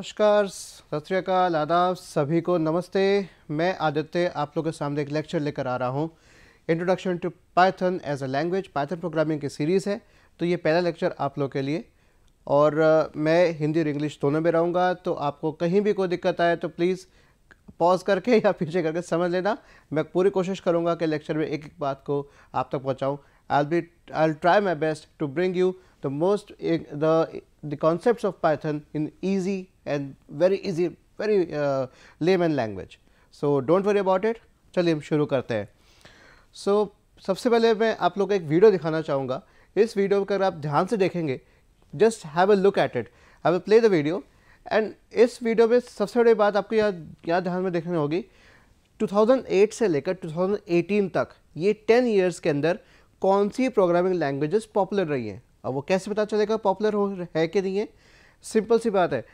नमस्कार सत श्रीकाल आदाब सभी को नमस्ते मैं आदित्य आप लोगों के सामने एक लेक्चर लेकर आ रहा हूँ introduction to Python as a language Python programming की सीरीज़ है तो ये पहला लेक्चर आप लोग के लिए और मैं हिंदी और इंग्लिश दोनों में रहूँगा तो आपको कहीं भी कोई दिक्कत आए तो प्लीज़ पॉज करके या पीछे करके समझ लेना मैं पूरी कोशिश करूँगा कि लेक्चर में एक एक बात को आप तक पहुँचाऊँ I be I'll try my best to bring you the most the the concept of Python in easy and very easy very uh, layman language. So, don't worry about it चलिए हम शुरू करते हैं सो so, सबसे पहले मैं आप लोग को एक वीडियो दिखाना चाहूँगा इस वीडियो को अगर आप ध्यान से देखेंगे just have a look at it have a play the video and इस वीडियो में सबसे बड़ी बात आपको याद याद ध्यान में देखनी होगी 2008 से लेकर 2018 तक ये 10 इयर्स के अंदर कौन सी प्रोग्रामिंग लैंग्वेजेस पॉपुलर रही हैं और वो कैसे पता चलेगा पॉपुलर हो है कि नहीं है सिंपल सी बात है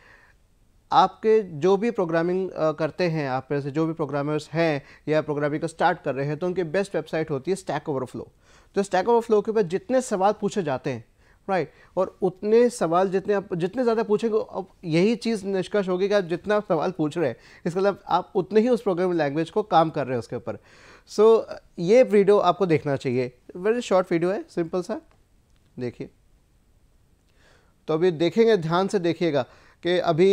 आपके जो भी प्रोग्रामिंग करते हैं आप से जो भी प्रोग्रामर्स हैं या प्रोग्रामिंग को स्टार्ट कर रहे हैं तो उनकी बेस्ट वेबसाइट होती है स्टैक ओवरफ्लो तो स्टैक ओवरफ्लो के ऊपर जितने सवाल पूछे जाते हैं राइट right. और उतने सवाल जितने आप जितने ज़्यादा पूछेंगे अब यही चीज़ निष्कर्ष होगी कि आप जितना सवाल पूछ रहे हैं इसका मतलब आप उतने ही उस प्रोग्रामिंग लैंग्वेज को काम कर रहे हैं उसके ऊपर सो so, ये वीडियो आपको देखना चाहिए वेरी शॉर्ट वीडियो है सिंपल सा देखिए तो अभी देखेंगे ध्यान से देखिएगा कि अभी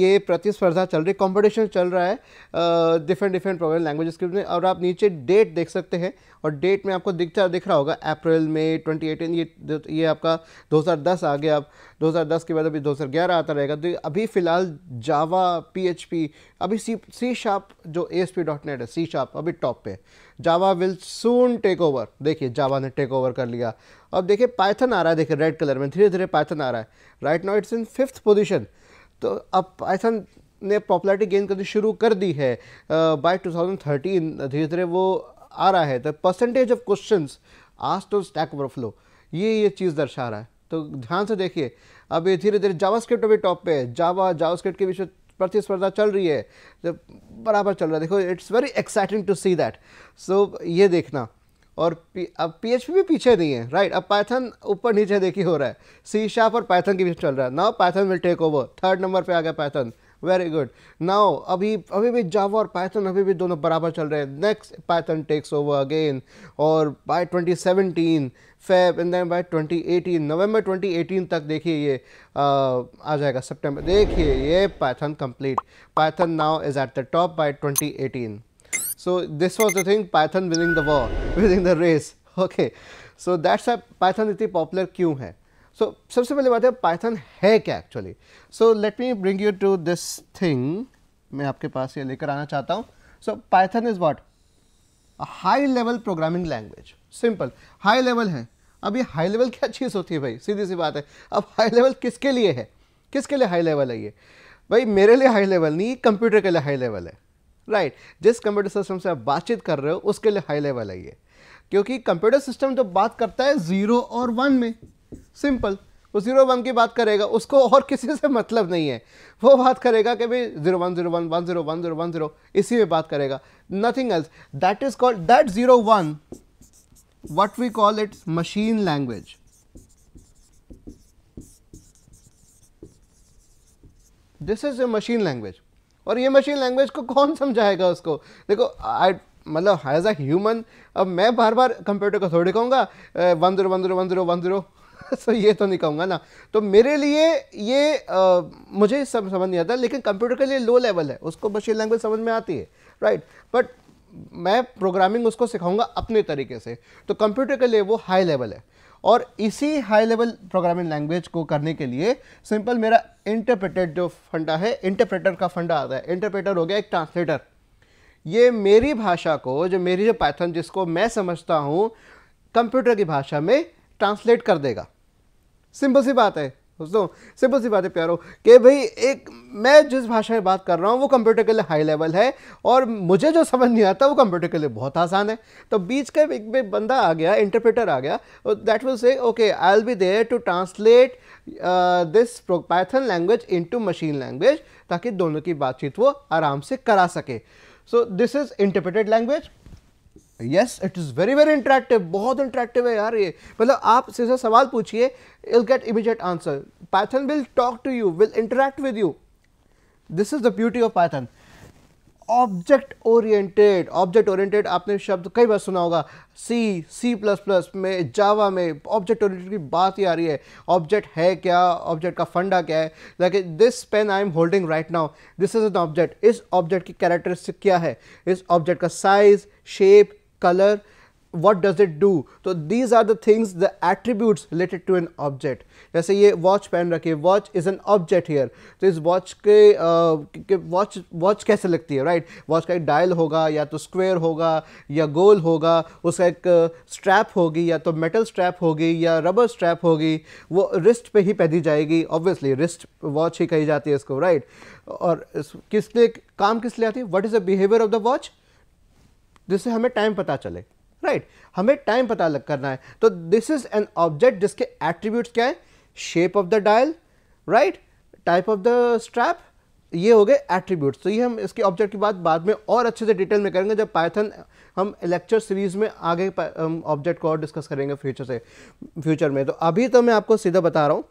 ये प्रतिस्पर्धा चल रही कंपटीशन चल रहा है डिफरेंट डिफरेंट प्रोग्राम लैंग्वेज के में और आप नीचे डेट देख सकते हैं और डेट में आपको दिखता दिख रहा होगा अप्रैल में 2018 ये ये आपका 2010 आ गया अब 2010 के बाद अभी 2011 आता रहेगा तो अभी फ़िलहाल जावा पीएचपी अभी सी सी शार्प जो A S P dot net है सी शार्प अभी टॉप पे Java will soon take over देखिए जावा ने टेक ओवर कर लिया अब देखिए पाइथन आ रहा है देखिए रेड कलर में धीरे धीरे पाइथन आ रहा है right now it's in fifth position तो अब पाइथन ने पॉपुलरिटी गेन करनी शुरू कर दी है बाय 2013 धीरे धीरे वो आ रहा है तो परसेंटेज ऑफ क्वेश्चन आज तो स्टैक ओवरफ्लो ये ये चीज़ दर्शा रहा है तो ध्यान से देखिए अब ये धीरे धीरे जावास्क्रिप्ट अभी टॉप पे है जावा जावास्क्रिप्ट के विषय प्रतिस्पर्धा चल रही है जब बराबर चल रहा है देखो it's very exciting to see that so ये देखना और पी, अब पीएचपी भी पीछे नहीं है राइट अब पाइथन ऊपर नीचे देखिए हो रहा है सी शार्प और पाइथन के बीच चल रहा है now Python will take over third number पे आ गया पाइथन वेरी गुड नाउ अभी अभी भी जावा और पाइथन अभी भी दोनों बराबर चल रहे हैं next Python takes over again और by 2017 Feb and then by 2018 November 2018 तक देखिए ये आ, आ जाएगा सितंबर देखिए ये Python complete Python now is at the top by 2018 So this was the thing Python winning the war, winning the race. Okay. So that's I Python इतनी popular क्यों है सो so, सबसे पहले बात है पाइथन है क्या actually so let me bring you to this thing मैं आपके पास ये लेकर आना चाहता हूँ so Python is what high level programming language simple high level है अब ये हाई लेवल क्या चीज़ होती है भाई सीधी सी बात है अब हाई लेवल किसके लिए है किसके लिए हाई लेवल है ये भाई मेरे लिए हाई लेवल नहीं कंप्यूटर के लिए हाई लेवल है राइट right. जिस कंप्यूटर सिस्टम से आप बातचीत कर रहे हो उसके लिए हाई लेवल है ये क्योंकि कंप्यूटर सिस्टम जब बात करता है ज़ीरो और वन में सिंपल वो जीरो वन की बात करेगा उसको और किसी से मतलब नहीं है वो बात करेगा कि भाई zero one zero one one zero one zero one zero इसी में बात करेगा nothing else that is called that zero one what we call it machine language this is a machine language और ये मशीन लैंग्वेज को कौन समझाएगा उसको देखो आई मतलब एज अ ह्यूमन अब मैं बार बार कंप्यूटर को थोड़ी कहूँगा one zero one zero one zero one zero so ये तो नहीं कहूँगा ना तो मेरे लिए ये आ, मुझे सब समझ नहीं आता लेकिन कंप्यूटर के लिए लो लेवल है उसको मशीन लैंग्वेज समझ में आती है राइट बट मैं प्रोग्रामिंग उसको सिखाऊंगा अपने तरीके से तो कंप्यूटर के लिए वो हाई लेवल है और इसी हाई लेवल प्रोग्रामिंग लैंग्वेज को करने के लिए सिंपल मेरा इंटरप्रेटेड जो फंडा है इंटरप्रेटर का फंडा आता है इंटरप्रेटर हो गया एक ट्रांसलेटर ये मेरी भाषा को जो मेरी जो पैथन जिसको मैं समझता हूँ कंप्यूटर की भाषा में ट्रांसलेट कर देगा सिंपल सी बात है दोस्तों सिंपल सी बात है प्यारो कि भाई एक मैं जिस भाषा में बात कर रहा हूँ वो कंप्यूटर के लिए हाई लेवल है और मुझे जो समझ नहीं आता वो कंप्यूटर के लिए बहुत आसान है तो बीच का एक भी बंदा आ गया इंटरप्रेटर आ गया that will say okay I will be there to translate this Python language into machine language ताकि दोनों की बातचीत वो आराम से करा सके so this is interpreted language yes it is very very interactive बहुत इंट्रैक्टिव है यार ये मतलब आप सीधा सवाल पूछिए I'll get immediate answer Python will talk to you will interact with you this is the beauty of Python object oriented object oriented आपने शब्द कई बार सुना होगा सी सी प्लस प्लस में जावा में ऑब्जेक्ट ओरिएंटेड की बात ही आ रही है ऑब्जेक्ट है क्या ऑब्जेक्ट का फंडा क्या है like this pen I am holding right now this is an object इस ऑब्जेक्ट की कैरेक्टरिस्टिक क्या है इस ऑब्जेक्ट का size shape color what does it do so these are the things the attributes related to an object jaise ye watch pehen rakhe watch is an object here so is watch ke, uh, के watch watch kaise lagti hai right watch ka ek dial hoga ya to square hoga ya gol hoga uska ek uh, strap hogi ya to metal strap hogi ya rubber strap hogi wo wrist pe hi pehni jayegi obviously wrist watch hi kahi jati hai isko right aur is, kis liye kaam kis liye aati what is the behavior of the watch जिससे हमें time पता चले right right? हमें time पता लग करना है तो दिस इज एन ऑब्जेक्ट जिसके एट्रीब्यूट क्या है shape of the dial right type of the strap ये हो गए एट्रीब्यूट तो ये हम इसके ऑब्जेक्ट की बात बाद में और अच्छे से डिटेल में करेंगे जब पाइथन हम लेक्चर सीरीज में आगे ऑब्जेक्ट को और डिस्कस करेंगे फ्यूचर से फ्यूचर में तो अभी तो मैं आपको सीधा बता रहा हूँ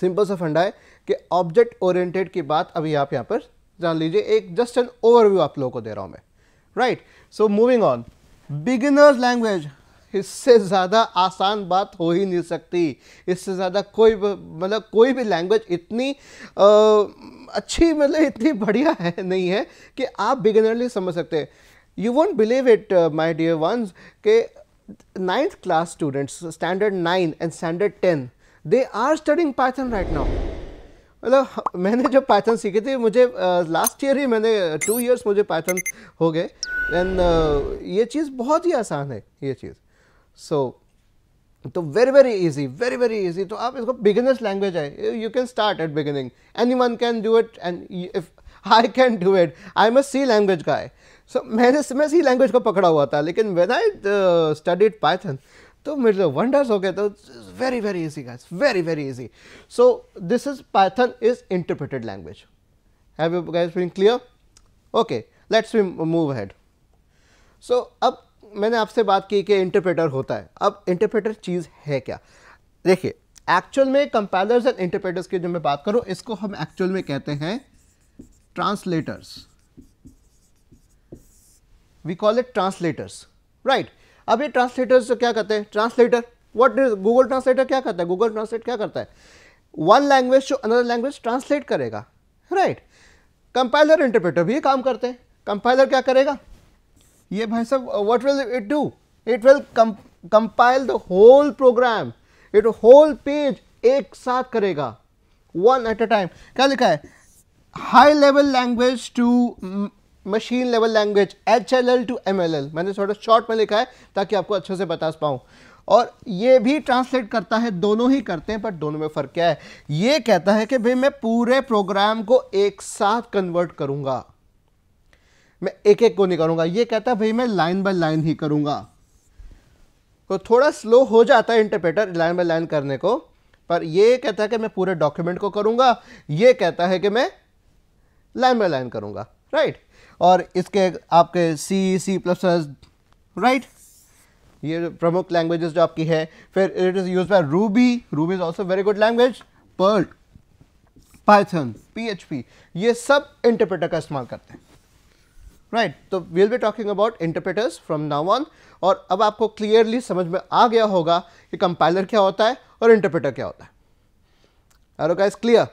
सिंपल सा फंडा है कि ऑब्जेक्ट ओरिएंटेड की बात अभी आप यहाँ पर जान लीजिए एक जस्ट एन ओवरव्यू आप लोगों को दे रहा हूँ मैं right so moving on beginners language इससे ज़्यादा आसान बात हो ही नहीं सकती इससे ज़्यादा कोई मतलब कोई भी लैंग्वेज इतनी आ, अच्छी मतलब इतनी बढ़िया है नहीं है कि आप बिगिनरली समझ सकते you won't believe it my dear once के ninth class students standard nine and standard ten they are studying Python right now मतलब मैंने जो पैथन सीखी थी मुझे लास्ट ईयर ही मैंने टू इयर्स मुझे पैथन हो गए एंड ये चीज़ बहुत ही आसान है ये चीज़ सो so, तो very very easy very very easy तो आप इसको बिगिनर्स लैंग्वेज है you can start at beginning anyone can do it and if I can do it I must see language का है सो मैंने मैं सी लैंग्वेज को पकड़ा हुआ था लेकिन वेन आई स्टडीड पाइथन तो मेरे इट्स वंडर्स हो गए तो very very easy guys very very easy so this is Python is interpreted language have you guys been clear okay let's move ahead so अब मैंने आपसे बात की कि इंटरप्रेटर होता है अब इंटरप्रेटर चीज़ है क्या देखिए एक्चुअल में कंपाइलर्स एंड इंटरप्रेटर्स की जो मैं बात करूँ इसको हम एक्चुअल में कहते हैं translators we call it translators right अब ये ट्रांसलेटर्स तो क्या करते हैं translator what is Google translator क्या करता है गूगल ट्रांसलेट क्या करता है one language to another language translate करेगा राइट कंपाइलर इंटरप्रेटर भी ये काम करते हैं कंपाइलर क्या करेगा ये भाई साहब what will it do it will compile the whole program it whole page एक साथ करेगा वन एट अ टाइम क्या लिखा है high level language to machine level language H L L to M L L मैंने थोड़ा short में लिखा है ताकि आपको अच्छे से बता पाऊँ और ये भी ट्रांसलेट करता है दोनों ही करते हैं पर दोनों में फ़र्क क्या है ये कहता है कि भाई मैं पूरे प्रोग्राम को एक साथ कन्वर्ट करूँगा मैं एक एक को नहीं करूँगा ये कहता है भाई मैं लाइन बाय लाइन ही करूँगा तो थोड़ा स्लो हो जाता है इंटरप्रेटर लाइन बाय लाइन करने को पर ये कहता है कि मैं पूरे डॉक्यूमेंट को करूँगा ये कहता है कि मैं लाइन बाय लाइन करूँगा राइट right? और इसके आपके सी सी प्लस राइट ये प्रमुख लैंग्वेजेस जो आपकी है फिर it is use by Ruby Ruby is also very good language Perl Python P ये सब इंटरप्रेटर का इस्तेमाल करते हैं राइट right, तो we'll be talking about interpreters from now on और अब आपको क्लियरली समझ में आ गया होगा कि कंपाइलर क्या होता है और इंटरप्रेटर क्या होता है अरे क्लियर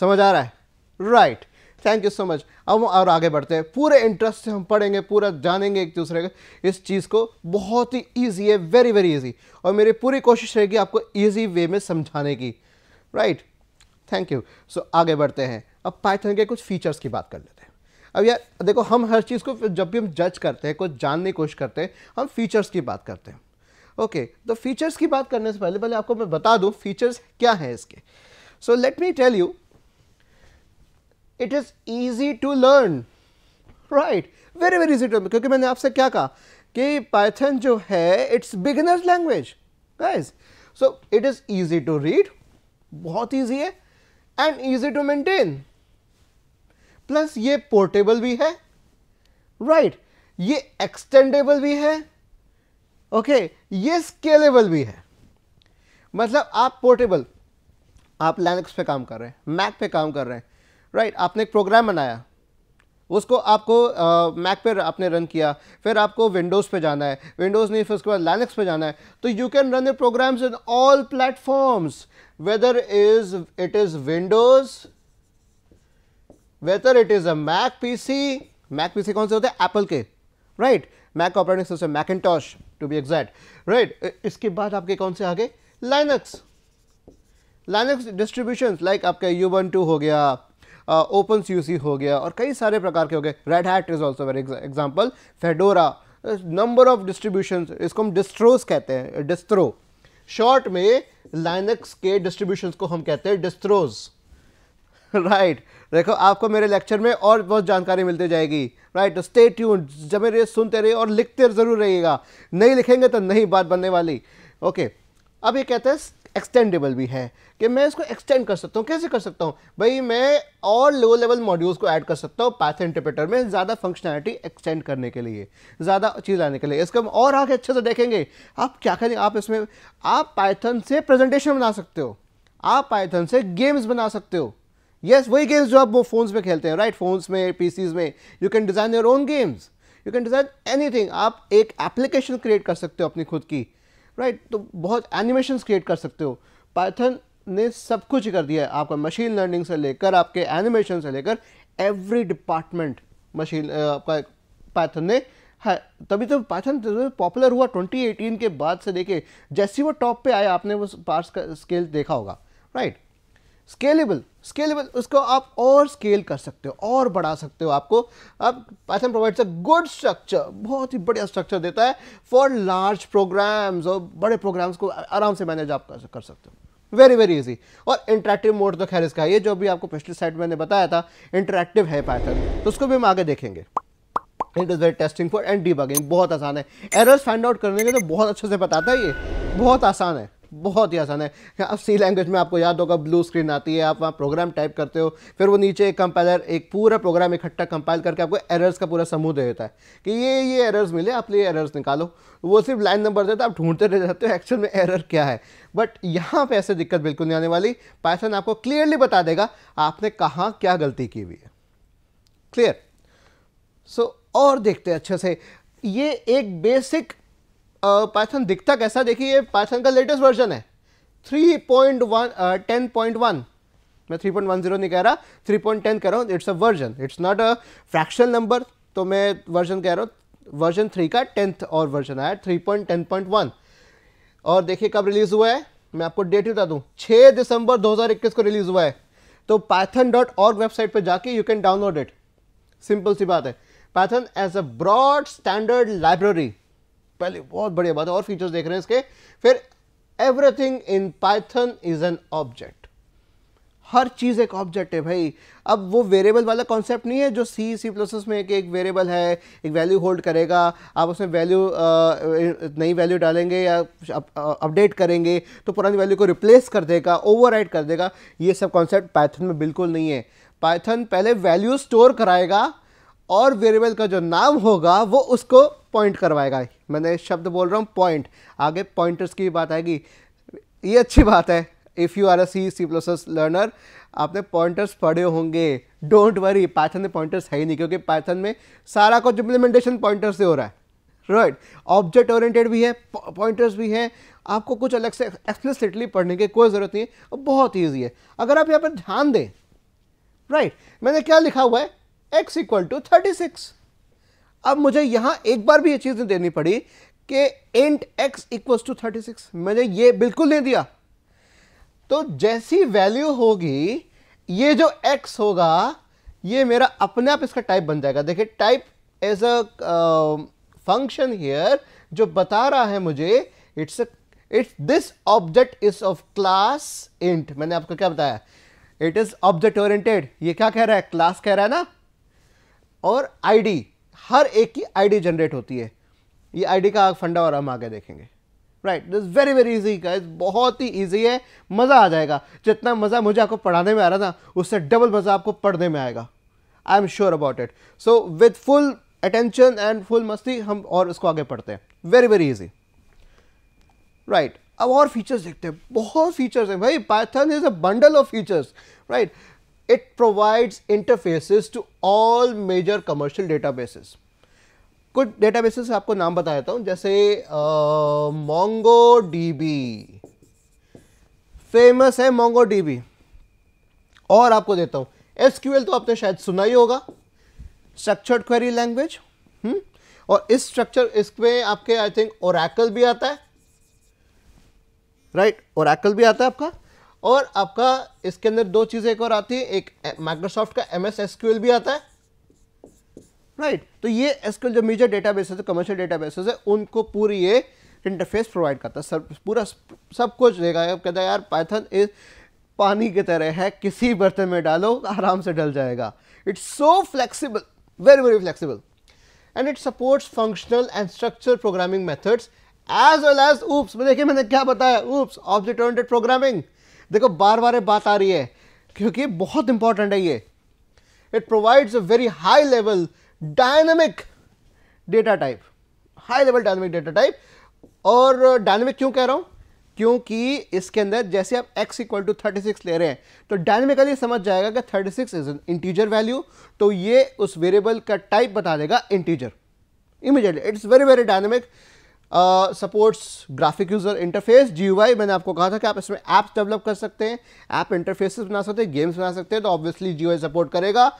समझ आ रहा है right right. Thank you so much अब हम और आगे बढ़ते हैं पूरे इंटरेस्ट से हम पढ़ेंगे पूरा जानेंगे एक दूसरे का इस चीज़ को बहुत ही ईजी है वेरी वेरी ईजी और मेरी पूरी कोशिश रहेगी आपको ईजी वे में समझाने की राइट थैंक यू सो आगे बढ़ते हैं अब पाइथन के कुछ फीचर्स की बात कर लेते हैं अब यार देखो हम हर चीज़ को जब भी हम जज करते हैं कुछ जानने की कोशिश करते हैं हम फीचर्स की बात करते हैं ओके okay, तो फीचर्स की बात करने से पहले पहले आपको मैं बता दूं फीचर्स क्या हैं इसके so let me tell you it is easy to learn right very very easy to learn क्योंकि मैंने आपसे क्या कहा कि पाइथन जो है it's beginners language guys so it is easy to read बहुत ईजी है and easy to maintain plus ये पोर्टेबल भी है राइट right. ये एक्सटेंडेबल भी है ओके okay. ये स्केलेबल भी है मतलब आप पोर्टेबल आप लैनक्स पे काम कर रहे हैं मैक पे काम कर रहे हैं राइट आपने एक प्रोग्राम बनाया उसको आपको मैक पे आपने रन किया फिर आपको विंडोज़ पे जाना है विंडोज़ नहीं फिर उसके बाद लैनक्स पे जाना है तो you can run your programs in all platforms whether is it is Windows whether it is a Mac PC Mac PC कौन से होते हैं एप्पल के right Mac operating system Macintosh to be exact right इसके बाद आपके कौन से आगे लाइनक्स लाइनक्स डिस्ट्रीब्यूशन लाइक आपका यू वन टू हो गया ओपन सी यू सी हो गया और कई सारे प्रकार के हो गए Red Hat is also very example Fedora number of distribution इसको हम डिस्ट्रोस कहते हैं डिस्ट्रो शॉर्ट में लाइनक्स के डिस्ट्रीब्यूशन को हम कहते हैं डिस्ट्रोज राइट देखो आपको मेरे लेक्चर में और बहुत जानकारी मिलती जाएगी राइट स्टे ट्यून जब मेरे सुनते रहे और लिखते ज़रूर रहिएगा नहीं लिखेंगे तो नहीं बात बनने वाली ओके okay. अब ये कहते हैं एक्सटेंडेबल भी है कि मैं इसको एक्सटेंड कर सकता हूँ कैसे कर सकता हूँ भाई मैं और लो लेवल मॉड्यूल्स को ऐड कर सकता हूँ पैथ इंटरप्रेटर में ज़्यादा फंक्शनैलिटी एक्सटेंड करने के लिए ज़्यादा चीज़ लाने के लिए इसको हम और आगे अच्छे से देखेंगे आप क्या करेंगे आप इसमें आप पाइथन से प्रेजेंटेशन बना सकते हो आप पाइथन से गेम्स बना सकते हो यस yes, वही गेम्स जो आप वो फोन्स में खेलते हैं राइट फोन्स में पी में you can design your own games you can design any आप एक एप्लीकेशन क्रिएट कर सकते हो अपनी खुद की राइट right? तो बहुत एनिमेशन क्रिएट कर सकते हो पाइथन ने सब कुछ कर दिया है आपका मशीन लर्निंग से लेकर आपके एनिमेशन से लेकर एवरी डिपार्टमेंट मशीन आपका पाइथन ने है तभी तो पाइथन पॉपुलर तो हुआ 2018 के बाद से देखे जैसे वो टॉप पे आया आपने वो पार्स का स्केल देखा होगा राइट स्केलेबल स्केलेबल उसको आप और स्केल कर सकते हो और बढ़ा सकते हो आपको अब Python provides a good structure बहुत ही बढ़िया स्ट्रक्चर देता है फॉर लार्ज प्रोग्राम्स और बड़े प्रोग्राम्स को आराम से मैनेज आप कर सकते हो वेरी वेरी इजी और इंटरेक्टिव मोड तो खैर इसका ये जो भी आपको पिछले साइड मैंने बताया था इंटरेक्टिव है पैथन तो उसको भी हम आगे देखेंगे it is very testing for and D बहुत आसान है एरर्स फाइंड आउट करने के तो बहुत अच्छे से बताता है ये बहुत आसान है बहुत ही आसान है हाँ, अब सी लैंग्वेज में आपको याद होगा ब्लू स्क्रीन आती है आप वहाँ प्रोग्राम टाइप करते हो फिर वो नीचे एक कंपाइलर एक पूरा प्रोग्राम इकट्ठा कंपाइल करके आपको एरर्स का पूरा समूह दे देता है कि ये ये एरर्स मिले आप लिए एरर्स निकालो वो सिर्फ लाइन नंबर देता है आप ढूंढते रह जाते हो एक्चुअल में एरर क्या है बट यहाँ पर ऐसे दिक्कत बिल्कुल नहीं आने वाली पैसन आपको क्लियरली बता देगा आपने कहाँ क्या गलती की हुई है क्लियर सो और देखते हैं अच्छे से ये एक बेसिक पाइथन दिखता कैसा देखिए ये पाइथन का लेटेस्ट वर्जन है three point one ten point one मैं थ्री पॉइंट वन जीरो नहीं कह रहा थ्री पॉइंट टेन कह रहा हूँ it's a version it's not a fraction number तो मैं वर्जन कह रहा हूँ वर्जन थ्री का टेंथ और वर्जन आया three point ten point one और देखिए कब रिलीज़ हुआ है मैं आपको डेट बता दूँ छः दिसंबर 2021 को रिलीज़ हुआ है तो पाइथन डॉट ऑर्ग वेबसाइट पर जाके you can download it simple सी बात है Python as a broad standard library पहले बहुत बढ़िया बात है और फीचर्स देख रहे हैं इसके फिर everything in Python is an object हर चीज़ एक ऑब्जेक्ट है भाई अब वो वेरिएबल वाला कॉन्सेप्ट नहीं है जो सी सी प्लस में एक एक वेरिएबल है एक वैल्यू होल्ड करेगा आप उसमें वैल्यू नई वैल्यू डालेंगे या अपडेट करेंगे तो पुरानी वैल्यू को रिप्लेस कर देगा ओवर कर देगा ये सब कॉन्सेप्ट पाइथन में बिल्कुल नहीं है पाइथन पहले वैल्यू स्टोर कराएगा और वेरिएबल का जो नाम होगा वो उसको पॉइंट करवाएगा मैंने शब्द बोल रहा हूँ पॉइंट आगे पॉइंटर्स की बात आएगी ये अच्छी बात है if you are a C C plus learner आपने पॉइंटर्स पढ़े होंगे डोंट वरी पैथन में पॉइंटर्स है ही नहीं क्योंकि पैथन में सारा कुछ इम्प्लीमेंटेशन पॉइंटर से हो रहा है राइट ऑब्जेक्ट ओरिएंटेड भी है पॉइंटर्स भी हैं आपको कुछ अलग से एक्सप्लिसिटली पढ़ने की कोई ज़रूरत नहीं है और बहुत ईजी है अगर आप यहाँ पर ध्यान दें राइट right. मैंने क्या लिखा हुआ है x equal to thirty six अब मुझे यहां एक बार भी ये चीज़ देनी पड़ी कि int x equal to thirty six मैंने ये बिल्कुल नहीं दिया तो जैसी वैल्यू होगी ये जो x होगा ये मेरा अपने आप इसका टाइप बन जाएगा देखिए type as a function here जो बता रहा है मुझे it's it's this object is of class int मैंने आपको क्या बताया इट इज़ ऑब्जेक्ट ओरिएंटेड ये क्या कह रहा है क्लास कह रहा है ना और आईडी हर एक की आईडी जनरेट होती है ये आईडी का फंडा और हम आगे देखेंगे right this very very easy का बहुत ही इजी है मज़ा आ जाएगा जितना मज़ा मुझे आपको पढ़ाने में आ रहा था उससे डबल मज़ा आपको पढ़ने में आएगा I am sure about it so with full attention and full मस्ती हम और उसको आगे पढ़ते हैं वेरी वेरी इजी राइट अब और फीचर्स देखते हैं बहुत फीचर्स हैं भाई Python is a bundle of features right it provides interfaces to all major commercial databases. कुछ databases आपको नाम बता देता हूं जैसे मोंगो डी बी फेमस है मोंगो डी बी और आपको देता हूं एस तो आपने शायद सुना ही होगा स्ट्रक्चर्ड क्वेरी लैंग्वेज और इस स्ट्रक्चर इसमें आपके आई थिंक ओरैकल भी आता है राइट right? ओरैकल भी आता है आपका और आपका इसके अंदर दो चीज़ें एक और आती है एक माइक्रोसॉफ्ट का एम एस भी आता है राइट right. तो ये एसक्यूएल जो मेजर डेटा बेसेस है कमर्शियल डेटा बेसेस है उनको पूरी ये इंटरफेस प्रोवाइड करता है सर पूरा सब कुछ देगा कहता है यार पाइथन इज पानी की तरह है किसी बर्तन में डालो आराम से डल जाएगा it's so flexible very very flexible and it supports functional and structure programming methods as well as OOPs देखिए मैंने क्या बताया ऊप्स ऑब्जेक्ट ओरिएंटेड प्रोग्रामिंग देखो बार बार बात आ रही है क्योंकि बहुत इंपॉर्टेंट है ये it provides a very high level dynamic data type high level dynamic data type और डायनेमिक uh, क्यों कह रहा हूं क्योंकि इसके अंदर जैसे आप x equal to thirty six ले रहे हैं तो डायनेमिकली समझ जाएगा कि thirty six is an integer value तो ये उस वेरिएबल का टाइप बता देगा integer immediately it's very very dynamic supports graphic user interface जी मैंने आपको कहा था कि आप इसमें ऐप्स डेवलप कर सकते हैं ऐप इंटरफेसेस बना सकते हैं गेम्स बना सकते हैं तो ऑब्वियसली जी सपोर्ट करेगा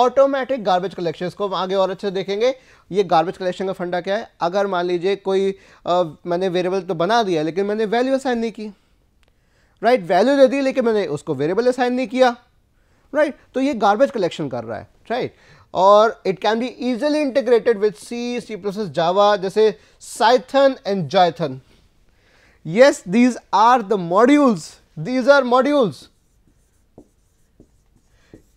ऑटोमेटिक गार्बेज कलेक्शन को आगे और अच्छे देखेंगे ये गार्बेज कलेक्शन का फंडा क्या है अगर मान लीजिए कोई आ, मैंने वेरिएबल तो बना दिया लेकिन मैंने वैल्यू असाइन नहीं की राइट वैल्यू दे दी लेकिन मैंने उसको वेरिएबल असाइन नहीं किया राइट right? तो ये गार्बेज कलेक्शन कर रहा है राइट right? और it can be easily integrated with C C process Java जैसे Cython and Jython yes these are the modules these are modules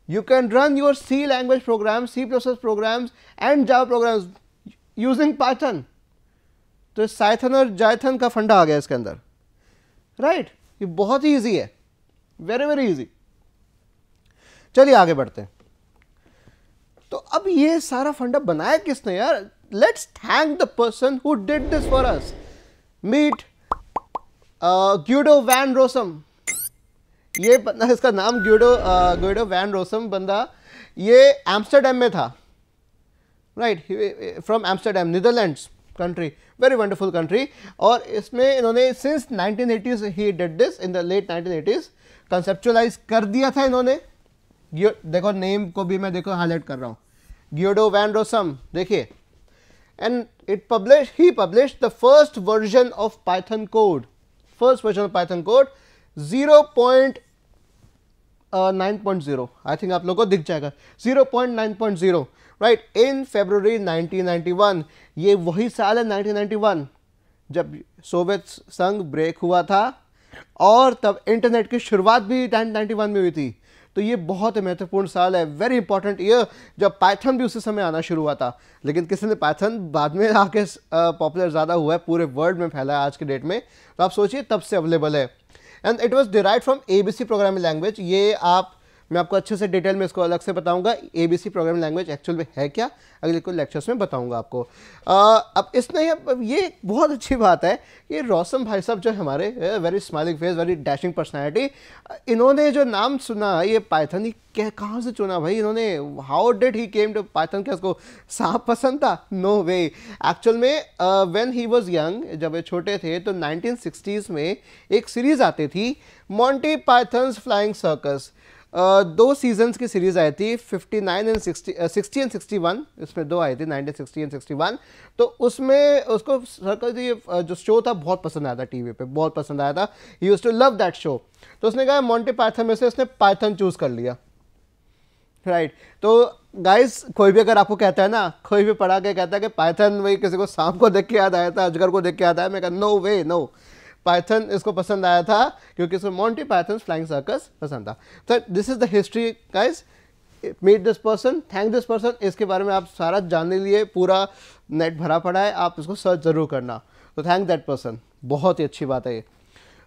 you can run your C language program C process program and Java program using Python तो Cython और जायथन का फंडा आ गया इसके अंदर right right? ये बहुत ही ईजी है वेरी वेरी ईजी चलिए आगे बढ़ते हैं तो अब ये सारा फंडा बनाया किसने यार let's thank the person who did this for us meet Guido van Rossum ये बंदा इसका नाम ग्यूडो ग्यूडो वैन रोसम बंदा ये एम्स्टरडेम में था right from Amsterdam Netherlands country very wonderful country और इसमें इन्होंने सिंस 1980s ही did this in the late 1980s conceptualize कर दिया था इन्होंने देखो नेम को भी मैं देखो हाईलाइट कर रहा हूँ गियोडो वैन रोसम देखिए and it publish he publish the first version of Python code first version of Python code zero point nine point zero I think आप लोग को दिख जाएगा zero point nine point zero right in February nineteen ninety one ये वही साल है nineteen जब सोवियत संघ ब्रेक हुआ था और तब इंटरनेट की शुरुआत भी नाइनटीन में हुई थी तो ये बहुत महत्वपूर्ण साल है वेरी इंपॉर्टेंट ईयर जब पाइथन भी उसी समय आना शुरू हुआ था लेकिन किसी ने पाइथन बाद में आके पॉपुलर ज़्यादा हुआ है पूरे वर्ल्ड में फैला है आज के डेट में तो आप सोचिए तब से अवेलेबल है and it was derive from A B C programming language ये आप मैं आपको अच्छे से डिटेल में इसको अलग से बताऊंगा सी प्रोग्राम लैंग्वेज एक्चुअल में है क्या अगले कुछ लेक्चर्स में बताऊंगा आपको आ, अब इसमें ये बहुत अच्छी बात है कि रौसम भाई साहब जो हमारे very smiling face very dashing personality इन्होंने जो नाम सुना ये पाइथन कहाँ से चुना भाई इन्होंने how did he came to Python क्या उसको सांप पसंद था नो वे एक्चुअल में व्हेन ही वाज यंग जब वे छोटे थे तो नाइनटीन में एक सीरीज़ आती थी मॉन्टी पाइथन्स फ्लाइंग सर्कस दो सीजन्स की सीरीज आई थी 59 एंड सिक्सटी 60 एंड सिक्सटी इसमें दो आई थी 1960 एंड 61 तो उसमें उसको सर जी ये जो शो था बहुत पसंद आया था टीवी पे बहुत पसंद आया था use to love that show तो उसने कहा मॉन्टे पाइथन में से उसने पाइथन चूज़ कर लिया राइट right. तो गाइस कोई भी अगर आपको कहता है ना कोई भी पढ़ा के कहता है कि पाइथन वही किसी को सांप को देख के याद आया था अजगर को देख के याद आया मैं कहा नो वे नो पाइथन इसको पसंद आया था क्योंकि इसको मॉन्टी पाइथन फ्लाइंग सर्कस पसंद था तो this is the history guys meet this person thank this person इसके बारे में आप सारा जानने लिए पूरा नेट भरा पड़ा है आप इसको सर्च ज़रूर करना तो थैंक दैट पर्सन बहुत ही अच्छी बात है ये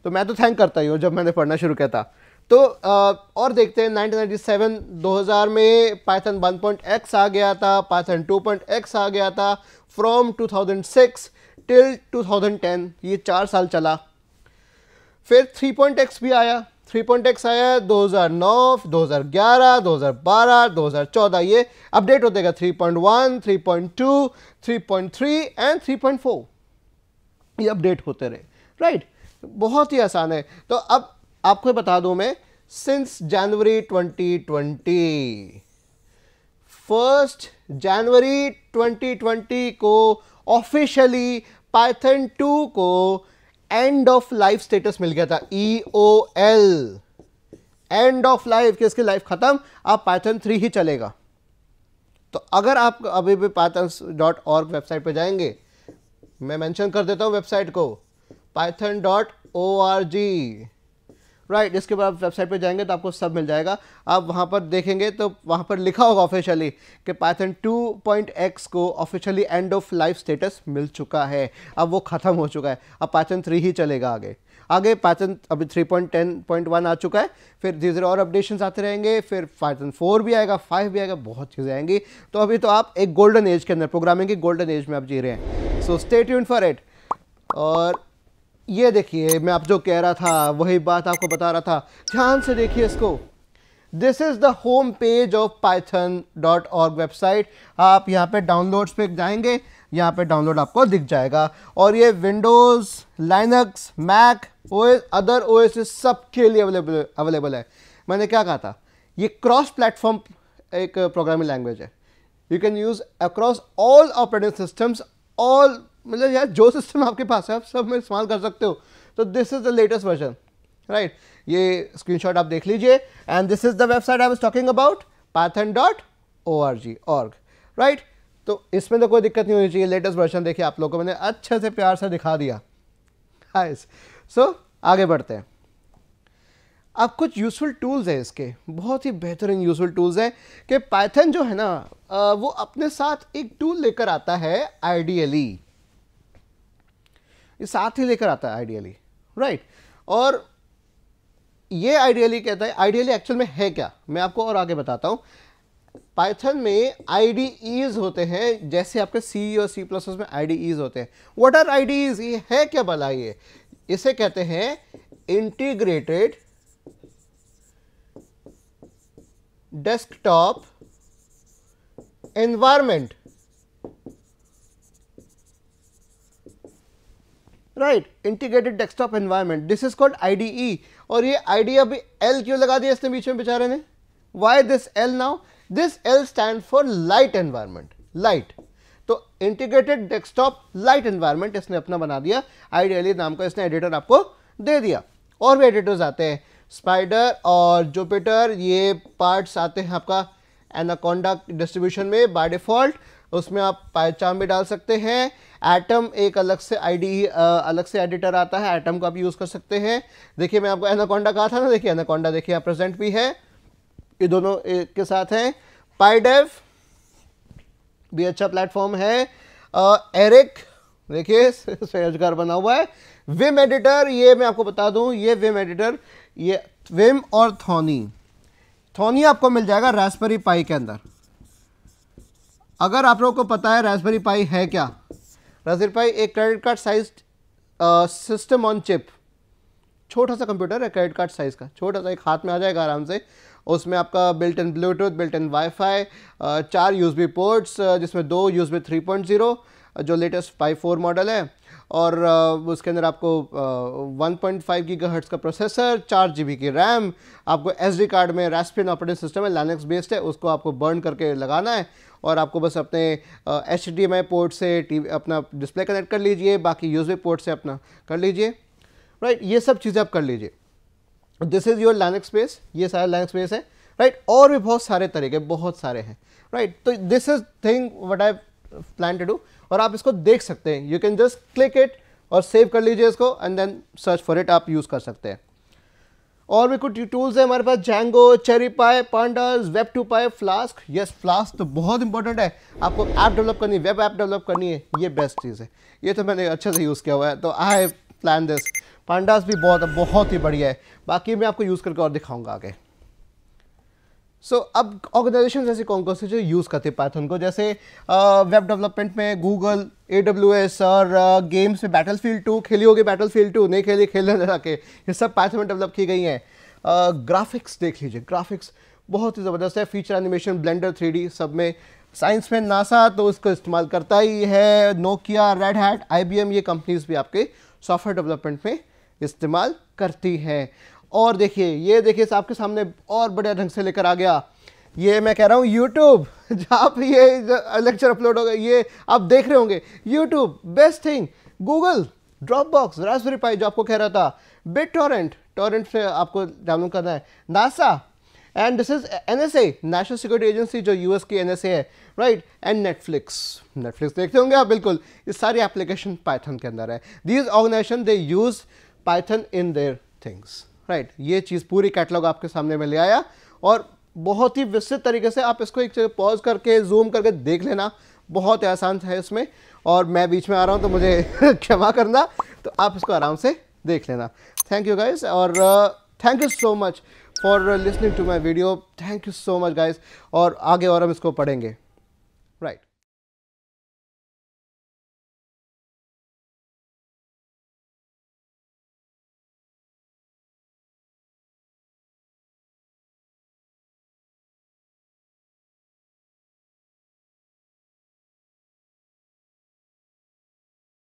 तो मैं तो थैंक करता ही हूँ जब मैंने पढ़ना शुरू किया था तो आ, और देखते हैं 1997 2000 में पाइथन 1.x आ गया था पाइथन 2.x आ गया था फ्रॉम 2006 टिल 2010 ये चार साल चला फिर थ्री पॉइंट एक्स भी आया थ्री पॉइंट एक्स आया 2009, 2011, 2012, 2014 ये अपडेट होते टू 3.1, 3.2, 3.3 एंड 3.4 ये अपडेट होते रहे राइट right? बहुत ही आसान है तो अब आपको बता दूं मैं सिंस जनवरी 2020 फर्स्ट जनवरी 2020 को ऑफिशियली पाइथन टू को एंड ऑफ लाइफ स्टेटस मिल गया था E O L end of life कि इसकी लाइफ खत्म अब पाइथन थ्री ही चलेगा तो अगर आप अभी भी पाइथन डॉट और वेबसाइट पर जाएंगे मैं मेंशन कर देता हूँ वेबसाइट को Python dot O R G right इसके बाद आप वेबसाइट पर जाएंगे तो आपको सब मिल जाएगा आप वहाँ पर देखेंगे तो वहाँ पर लिखा होगा ऑफिशियली कि पाइथन 2.x को officially end of life status मिल चुका है अब वो ख़त्म हो चुका है अब पाइथन थ्री ही चलेगा आगे आगे पाइथन अभी 3.10.1 आ चुका है फिर धीरे धीरे और अपडेशन आते रहेंगे फिर पाइथन फोर भी आएगा फाइव भी आएगा बहुत चीज़ें आएंगी तो अभी तो आप एक गोल्डन एज के अंदर प्रोग्रामिंग की गोल्डन एज में आप जी रहे हैं सो स्टेट यून फॉर इट और ये देखिए मैं आप जो कह रहा था वही बात आपको बता रहा था ध्यान से देखिए इसको this is the home page of Python dot org website आप यहाँ पे डाउनलोड्स पे जाएंगे यहाँ पे डाउनलोड आपको दिख जाएगा और ये Windows Linux Mac O other O S के लिए अवेलेबल अवेलेबल है मैंने क्या कहा था ये क्रॉस प्लेटफॉर्म एक प्रोग्रामिंग लैंग्वेज है you can use across all operating systems all मतलब यार जो सिस्टम आपके पास है आप सब में इस्तेमाल कर सकते हो तो this is the latest version right ये स्क्रीनशॉट आप देख लीजिए and this is the website I was talking about Python dot O R G org right तो इसमें तो कोई दिक्कत नहीं होनी चाहिए लेटेस्ट वर्जन देखिए आप लोगों को मैंने अच्छे से प्यार से दिखा दिया हाइस सो so, आगे बढ़ते हैं अब कुछ यूज़फुल टूल्स हैं इसके बहुत ही बेहतरीन यूज़फुल टूल्स हैं कि पाइथन जो है ना वो अपने साथ एक टूल लेकर आता है आइडियली ये साथ ही लेकर आता है आइडियली राइट और ये आइडियली कहता है आइडियली एक्चुअल में है क्या मैं आपको और आगे बताता हूँ पाइथन में आई होते हैं जैसे आपके सी और सी प्लस में आई होते हैं वट आर आई ये है क्या भला ये इसे कहते हैं integrated desktop environment right integrated desktop environment this is called IDE और ये आईडी e अभी एल क्यों लगा दिया इसने बीच में बेचारे ने why this L now this L stand for light environment light तो इंटीग्रेटेड डेस्कटॉप लाइट एनवायरमेंट इसने अपना बना दिया आईडी e e नाम का इसने एडिटर आपको दे दिया और भी एडिटर्स आते हैं स्पाइडर और जुपिटर ये पार्ट्स आते हैं आपका एनाकोंडा डिस्ट्रीब्यूशन में बाय डिफ़ॉल्ट उसमें आप पाएचाम भी डाल सकते हैं एटम एक अलग से आईडी अलग से एडिटर आता है एटम को आप यूज़ कर सकते हैं देखिए मैं आपको एनाकोंडा कहा था ना देखिए एनाकोंडा देखिए यहाँ प्रेजेंट भी है ये दोनों के साथ हैं पाईडेव भी अच्छा प्लेटफॉर्म है एरिक देखिए स्वयजगार बना हुआ है विम एडिटर ये मैं आपको बता दूँ ये विम एडिटर ये विम और थॉनी थोनी आपको मिल जाएगा रासबेरी पाई के अंदर अगर आप लोगों को पता है रासबेरी पाई है क्या रासबेरी पाई एक credit card size system on chip छोटा सा कंप्यूटर है क्रेडिट कार्ड साइज़ का छोटा सा एक हाथ में आ जाएगा आराम से उसमें आपका built in Bluetooth built in WiFi चार यूएसबी पोर्ट्स जिसमें दो यूएसबी 3.0 जो लेटेस्ट पाई फोर मॉडल है और उसके अंदर आपको 1.5 पॉइंट का प्रोसेसर चार जी की रैम आपको एस कार्ड में रेस्पिन ऑपरेटिंग सिस्टम है लैनक्स बेस्ड है उसको आपको बर्न करके लगाना है और आपको बस अपने एच पोर्ट से टी अपना डिस्प्ले कनेक्ट कर लीजिए बाकी यूज पोर्ट से अपना कर लीजिए राइट ये सब चीज़ें आप कर लीजिए this is your Linux base ये सारा लैनक्स बेस है राइट right? और भी बहुत सारे तरीके बहुत सारे हैं राइट right? तो this is thing what I plan to do और आप इसको देख सकते हैं you can just click it और सेव कर लीजिए इसको and then search for it आप यूज़ कर सकते हैं और भी कुछ टूल्स हैं हमारे पास जैंगो चेरी पाए पांडास वेब टू पाए फ्लास्क यस फ्लास्क तो बहुत इंपॉर्टेंट है आपको ऐप डेवलप करनी है वेब ऐप डेवलप करनी है ये बेस्ट चीज़ है ये तो मैंने अच्छे से यूज़ किया हुआ है तो आई प्लान दिस पांडास भी बहुत बहुत ही बढ़िया है बाकी मैं आपको यूज़ करके और दिखाऊंगा आगे सो so, अब ऑर्गेनाइजेशन ऐसे कौन कौन से जो यूज़ करते हैं पाइथन को जैसे वेब डेवलपमेंट में गूगल ए डब्ल्यू एस और गेम्स में बैटल फील्ड टू खेली होगी बैटल फील्ड टू नहीं खेली खेलने लगा के ये सब पाइथन में डेवलप की गई हैं ग्राफिक्स देख लीजिए ग्राफिक्स बहुत ही ज़बरदस्त है फीचर एनिमेशन ब्लेंडर थ्री सब में साइंस में नासा तो उसको इस्तेमाल करता ही है नोकिया रेड हैट आई ये कंपनीज भी आपके सॉफ्टवेयर डेवलपमेंट में इस्तेमाल करती हैं और देखिए ये देखिए आपके सामने और बढ़िया ढंग से लेकर आ गया ये मैं कह रहा हूँ यूट्यूब जहाँ पर ये लेक्चर अपलोड होगा ये आप देख रहे होंगे YouTube best thing Google Dropbox Raspberry Pi जो आपको कह रहा था बिट टॉरेंट टॉरेंट से आपको डाउनलोड करना है NASA and this is N S A national security agency जो यू एस की एन एस ए है राइट एंड नेटफ्लिक्स नेटफ्लिक्स देखते होंगे आप बिल्कुल ये सारी एप्लीकेशन पाइथन के अंदर है these organization they use Python in their things right right, ये चीज़ पूरी कैटलॉग आपके सामने में ले आया और बहुत ही विस्तृत तरीके से आप इसको एक जगह पॉज करके जूम करके देख लेना बहुत आसान है इसमें और मैं बीच में आ रहा हूँ तो मुझे क्षमा करना तो आप इसको आराम से देख लेना थैंक यू गाइज और thank you so much for listening to my video thank you so much guys और आगे और हम इसको पढ़ेंगे राइट right.